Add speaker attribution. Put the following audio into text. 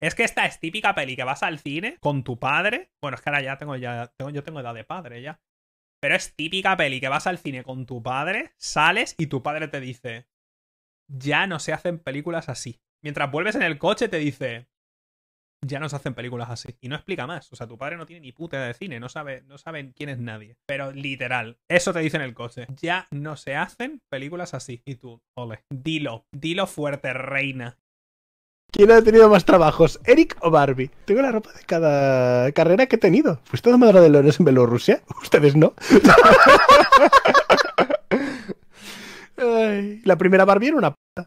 Speaker 1: Es que esta es típica peli que vas al cine con tu padre. Bueno, es que ahora ya tengo, ya tengo, yo tengo edad de padre ya. Pero es típica peli que vas al cine con tu padre, sales y tu padre te dice, ya no se hacen películas así. Mientras vuelves en el coche te dice, ya no se hacen películas así. Y no explica más. O sea, tu padre no tiene ni puta de cine, no sabe, no saben quién es nadie. Pero literal, eso te dice en el coche. Ya no se hacen películas así. Y tú, ole, dilo, dilo fuerte, reina.
Speaker 2: ¿Quién ha tenido más trabajos, Eric o Barbie? Tengo la ropa de cada carrera que he tenido. ¿Fuiste Madre de leones en Bielorrusia? Ustedes no.
Speaker 3: la primera Barbie era una puta.